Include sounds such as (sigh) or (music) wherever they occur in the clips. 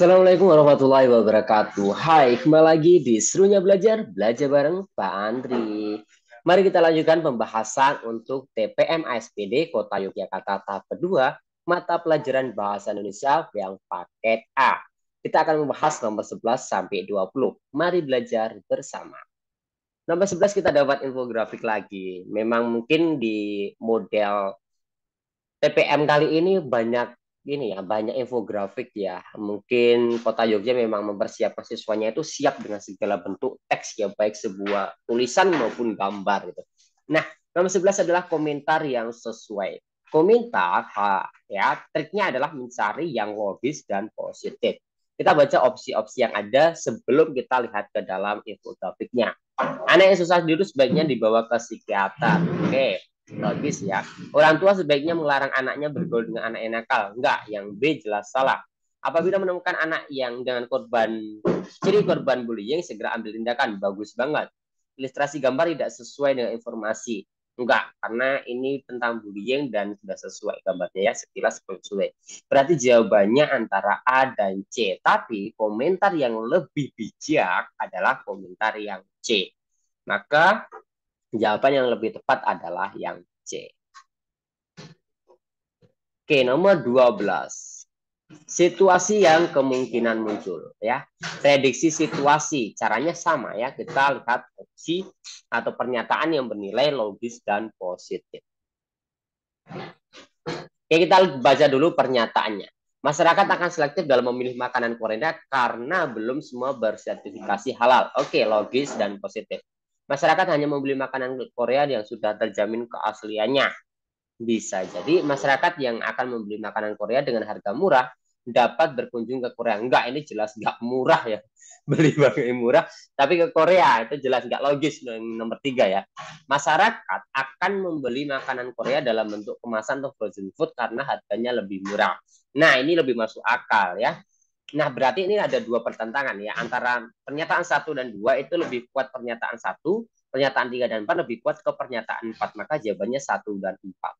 Assalamualaikum warahmatullahi wabarakatuh. Hai, kembali lagi di serunya belajar, belajar bareng Pak Andri. Mari kita lanjutkan pembahasan untuk TPM ASPD Kota Yogyakarta tahap kedua, mata pelajaran Bahasa Indonesia yang paket A. Kita akan membahas nomor 11 sampai 20. Mari belajar bersama. Nomor 11 kita dapat infografik lagi. Memang mungkin di model TPM kali ini banyak gini ya banyak infografik ya mungkin kota Yogyakarta memang mempersiapkan siswanya itu siap dengan segala bentuk teks ya baik sebuah tulisan maupun gambar gitu nah nomor 11 adalah komentar yang sesuai komentar ya triknya adalah mencari yang logis dan positif kita baca opsi-opsi yang ada sebelum kita lihat ke dalam infografiknya anak yang susah tidur sebaiknya dibawa ke psikiater oke okay logis ya. Orang tua sebaiknya melarang anaknya bergaul dengan anak yang nakal. Enggak, yang B jelas salah. Apabila menemukan anak yang dengan korban ciri korban bullying, segera ambil tindakan. Bagus banget. Ilustrasi gambar tidak sesuai dengan informasi. Enggak, karena ini tentang bullying dan sudah sesuai gambarnya ya, sekilas sesuai. Berarti jawabannya antara A dan C. Tapi komentar yang lebih bijak adalah komentar yang C. Maka Jawaban yang lebih tepat adalah yang C. Oke, nomor 12. Situasi yang kemungkinan muncul ya. Prediksi situasi, caranya sama ya. Kita lihat opsi atau pernyataan yang bernilai logis dan positif. Oke, kita baca dulu pernyataannya. Masyarakat akan selektif dalam memilih makanan Korea karena belum semua bersertifikasi halal. Oke, logis dan positif. Masyarakat hanya membeli makanan Korea yang sudah terjamin keasliannya. Bisa jadi masyarakat yang akan membeli makanan Korea dengan harga murah dapat berkunjung ke Korea. Enggak, ini jelas enggak murah ya. (laughs) Beli barang yang murah, tapi ke Korea itu jelas enggak logis nomor tiga ya. Masyarakat akan membeli makanan Korea dalam bentuk kemasan atau frozen food karena harganya lebih murah. Nah, ini lebih masuk akal ya. Nah, berarti ini ada dua pertentangan ya antara pernyataan satu dan dua itu lebih kuat pernyataan satu, pernyataan tiga dan empat lebih kuat ke pernyataan empat. Maka jawabannya satu dan empat.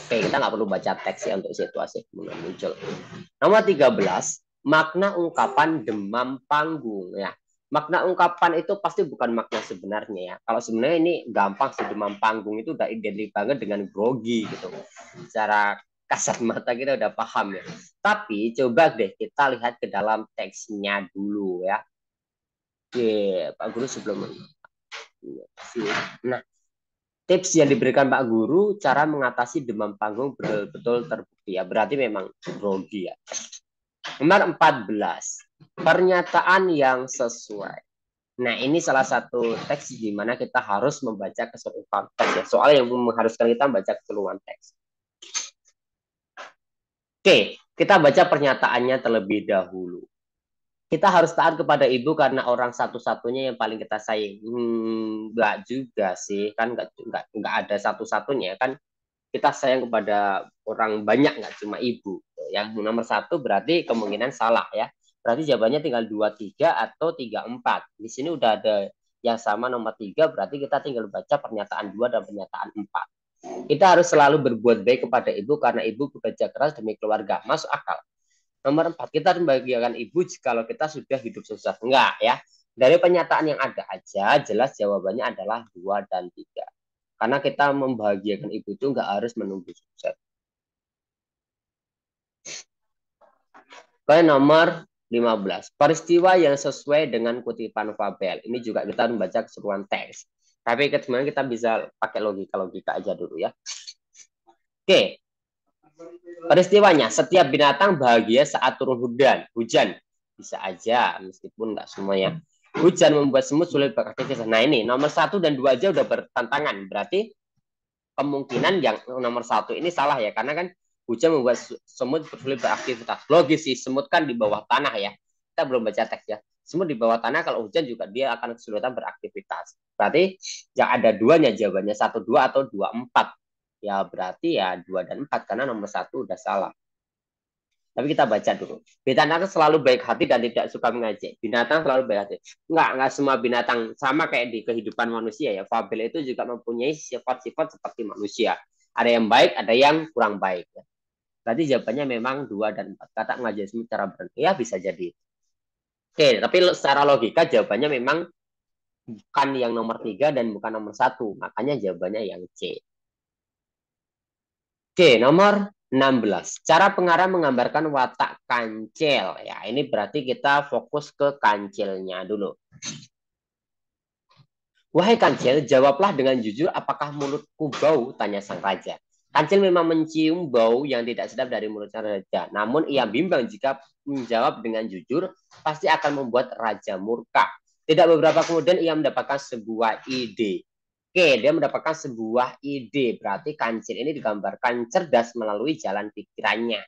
Oke, kita nggak perlu baca teks ya untuk situasi kemudian muncul. Nomor 13, makna ungkapan demam panggung ya. Makna ungkapan itu pasti bukan makna sebenarnya ya. Kalau sebenarnya ini gampang sih demam panggung itu udah identik banget dengan grogi gitu. Secara kasat mata kita udah paham ya. Tapi coba deh kita lihat ke dalam teksnya dulu ya. Oke, Pak Guru sebelum iya, Nah, tips yang diberikan Pak Guru cara mengatasi demam panggung betul-betul terbukti ya. Berarti memang grogi ya. Nomor 14, pernyataan yang sesuai. Nah, ini salah satu teks di mana kita harus membaca keseluruhan teks ya. Soal yang mengharuskan kita membaca keseluruhan teks. Oke, kita baca pernyataannya terlebih dahulu. Kita harus taat kepada ibu karena orang satu-satunya yang paling kita sayang. Hmm, enggak juga sih, kan enggak, enggak, enggak ada satu-satunya kan. Kita sayang kepada orang banyak, enggak cuma ibu. Yang nomor satu berarti kemungkinan salah ya. Berarti jawabannya tinggal dua tiga atau tiga empat. Di sini udah ada yang sama nomor tiga, berarti kita tinggal baca pernyataan dua dan pernyataan empat. Kita harus selalu berbuat baik kepada ibu karena ibu bekerja keras demi keluarga. Masuk akal. Nomor empat, kita harus membahagiakan ibu kalau kita sudah hidup susah Enggak ya. Dari pernyataan yang ada aja, jelas jawabannya adalah dua dan tiga. Karena kita membahagiakan ibu itu enggak harus menunggu sukses. Poin nomor 15. Peristiwa yang sesuai dengan kutipan Fabel. Ini juga kita membaca keseluruhan teks. Tapi sebenarnya kita bisa pakai logika-logika aja dulu ya. Oke. Peristiwanya, setiap binatang bahagia saat turun hujan. Hujan bisa aja, meskipun nggak semuanya. Hujan membuat semut sulit beraktivitas. Nah ini nomor satu dan dua aja udah bertantangan. Berarti kemungkinan yang nomor satu ini salah ya, karena kan hujan membuat semut sulit beraktivitas. Logis sih, semut kan di bawah tanah ya. Kita belum baca teks ya. Semua di bawah tanah kalau hujan juga dia akan kesulitan beraktivitas. Berarti yang ada duanya jawabannya satu dua atau dua empat. Ya berarti ya dua dan empat karena nomor satu udah salah. Tapi kita baca dulu. Binatang selalu baik hati dan tidak suka mengajak. Binatang selalu baik hati. Enggak, enggak semua binatang sama kayak di kehidupan manusia ya. Fabel itu juga mempunyai sifat-sifat seperti manusia. Ada yang baik, ada yang kurang baik. Ya. Berarti jawabannya memang dua dan empat. Kata mengajak semua cara berhenti. Ya bisa jadi. Oke, tapi secara logika jawabannya memang bukan yang nomor tiga dan bukan nomor satu. Makanya jawabannya yang C. Oke, nomor 16. Cara pengarah menggambarkan watak kancil. Ya, ini berarti kita fokus ke kancilnya dulu. Wahai kancil, jawablah dengan jujur apakah mulutku bau, tanya sang raja. Kancil memang mencium bau yang tidak sedap dari mulutnya raja. Namun ia bimbang jika menjawab dengan jujur, pasti akan membuat raja murka. Tidak beberapa kemudian ia mendapatkan sebuah ide. Oke, dia mendapatkan sebuah ide. Berarti kancil ini digambarkan cerdas melalui jalan pikirannya.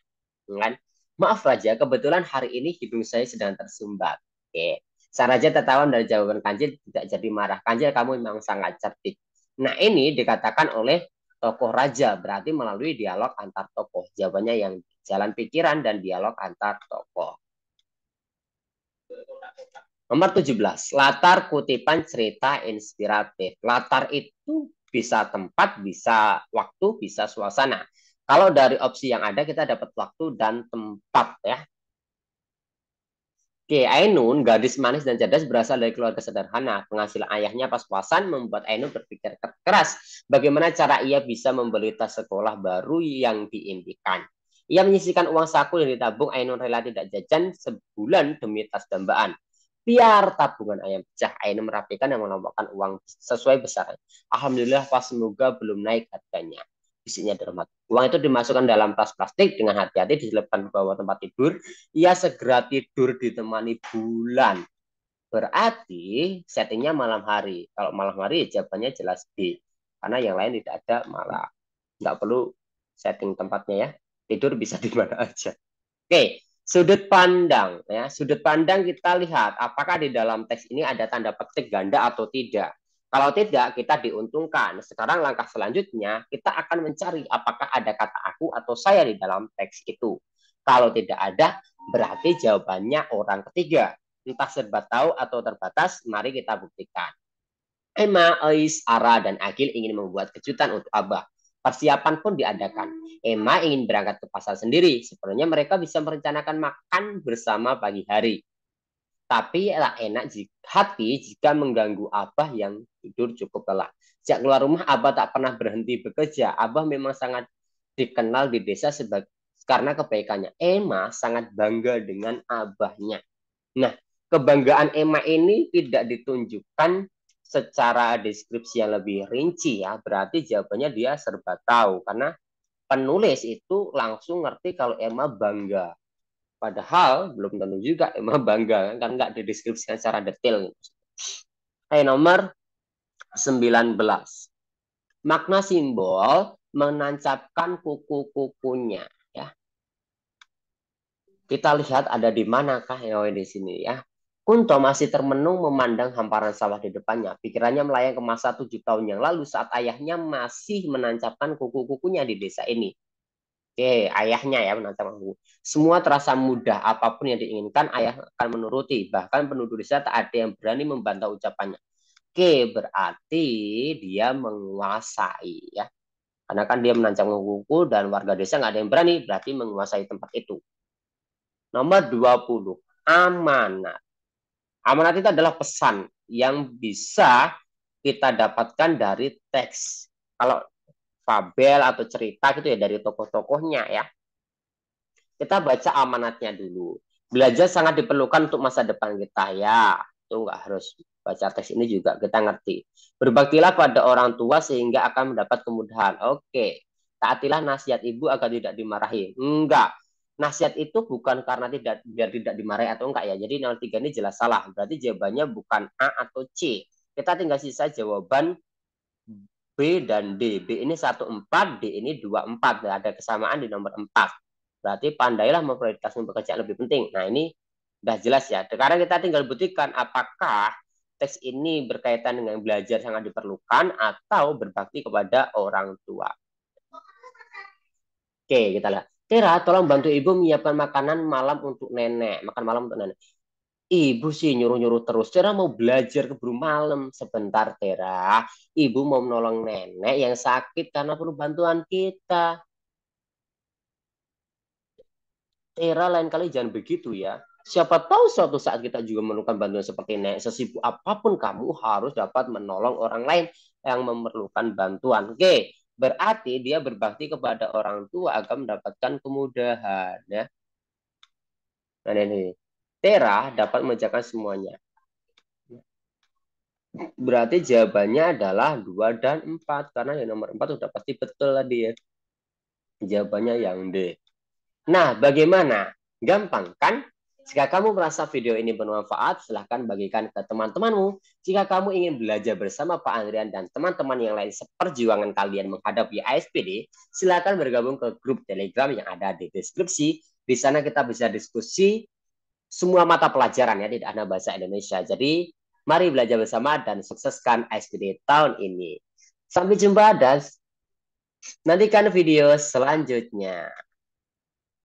Kan? Maaf raja, kebetulan hari ini hidung saya sedang tersumbat. Oke. Sang raja tertawa dari jawaban kancil tidak jadi marah. Kancil kamu memang sangat cerdik. Nah ini dikatakan oleh tokoh raja berarti melalui dialog antar tokoh. Jawabannya yang jalan pikiran dan dialog antar tokoh. Nomor 17, latar kutipan cerita inspiratif. Latar itu bisa tempat, bisa waktu, bisa suasana. Kalau dari opsi yang ada kita dapat waktu dan tempat ya. Oke, Ainun, gadis manis dan cerdas berasal dari keluarga sederhana. Penghasil ayahnya pas-pasan membuat Ainun berpikir keras bagaimana cara ia bisa membeli tas sekolah baru yang diimpikan. Ia menyisihkan uang saku yang ditabung Ainun rela tidak jajan sebulan demi tas dambaan. Biar tabungan ayam pecah, Ainun merapikan dan menambahkan uang sesuai besarnya. Alhamdulillah, pas semoga belum naik harganya isinya dermat. Uang itu dimasukkan dalam tas plastik dengan hati-hati diselipkan ke bawah tempat tidur. Ia segera tidur ditemani bulan. Berarti settingnya malam hari. Kalau malam hari jawabannya jelas B. Karena yang lain tidak ada malah nggak perlu setting tempatnya ya. Tidur bisa (laughs) di mana aja. Oke, sudut pandang ya. Sudut pandang kita lihat apakah di dalam teks ini ada tanda petik ganda atau tidak. Kalau tidak, kita diuntungkan. Sekarang langkah selanjutnya, kita akan mencari apakah ada kata aku atau saya di dalam teks itu. Kalau tidak ada, berarti jawabannya orang ketiga. Entah serba tahu atau terbatas, mari kita buktikan. Emma, Ois, Ara, dan Akil ingin membuat kejutan untuk Abah. Persiapan pun diadakan. Emma ingin berangkat ke pasar sendiri. Sebenarnya mereka bisa merencanakan makan bersama pagi hari tapi enak hati jika mengganggu Abah yang tidur cukup lelah. Sejak keluar rumah, Abah tak pernah berhenti bekerja. Abah memang sangat dikenal di desa sebagai karena kebaikannya. Emma sangat bangga dengan abahnya. Nah, kebanggaan Emma ini tidak ditunjukkan secara deskripsi yang lebih rinci ya. Berarti jawabannya dia serba tahu karena penulis itu langsung ngerti kalau Emma bangga. Padahal belum tentu juga (laughs) emang bangga kan nggak dideskripsikan secara detail. Hey, nomor 19. Makna simbol menancapkan kuku-kukunya ya. Kita lihat ada di manakah ada ya, di sini ya. Kunto masih termenung memandang hamparan sawah di depannya. Pikirannya melayang ke masa tujuh tahun yang lalu saat ayahnya masih menancapkan kuku-kukunya di desa ini okay, ayahnya ya menantang aku. Semua terasa mudah apapun yang diinginkan ayah akan menuruti. Bahkan penduduk desa tak ada yang berani membantah ucapannya. Oke, berarti dia menguasai ya. Karena kan dia menancang kuku dan warga desa nggak ada yang berani, berarti menguasai tempat itu. Nomor 20, amanat. Amanat itu adalah pesan yang bisa kita dapatkan dari teks. Kalau fabel atau cerita gitu ya dari tokoh-tokohnya ya. Kita baca amanatnya dulu. Belajar sangat diperlukan untuk masa depan kita ya. Itu nggak harus baca teks ini juga kita ngerti. Berbaktilah pada orang tua sehingga akan mendapat kemudahan. Oke, taatilah nasihat ibu agar tidak dimarahi. Enggak, nasihat itu bukan karena tidak biar tidak dimarahi atau enggak ya. Jadi 03 ini jelas salah. Berarti jawabannya bukan A atau C. Kita tinggal sisa jawaban dan D. B ini 14, D ini 24. Ada kesamaan di nomor 4. Berarti pandailah memprioritaskan pekerjaan lebih penting. Nah, ini sudah jelas ya. Sekarang kita tinggal buktikan apakah teks ini berkaitan dengan belajar sangat diperlukan atau berbakti kepada orang tua. Oke, kita lihat. Tira, tolong bantu ibu menyiapkan makanan malam untuk nenek. Makan malam untuk nenek. Ibu sih nyuruh-nyuruh terus. Tera mau belajar keburu malam. Sebentar, Tera. Ibu mau menolong nenek yang sakit karena perlu bantuan kita. Tera lain kali jangan begitu ya. Siapa tahu suatu saat kita juga memerlukan bantuan seperti nenek. Sesibuk apapun kamu harus dapat menolong orang lain yang memerlukan bantuan. Oke, berarti dia berbakti kepada orang tua agar mendapatkan kemudahan. Ya. Nah, ini. Tera dapat memecahkan semuanya. Berarti jawabannya adalah 2 dan 4. Karena yang nomor 4 sudah pasti betul tadi ya. Jawabannya yang D. Nah, bagaimana? Gampang kan? Jika kamu merasa video ini bermanfaat, silahkan bagikan ke teman-temanmu. Jika kamu ingin belajar bersama Pak Andrian dan teman-teman yang lain seperjuangan kalian menghadapi ASPD, silahkan bergabung ke grup Telegram yang ada di deskripsi. Di sana kita bisa diskusi semua mata pelajaran ya tidak hanya bahasa Indonesia. Jadi mari belajar bersama dan sukseskan SPD tahun ini. Sampai jumpa dan nantikan video selanjutnya.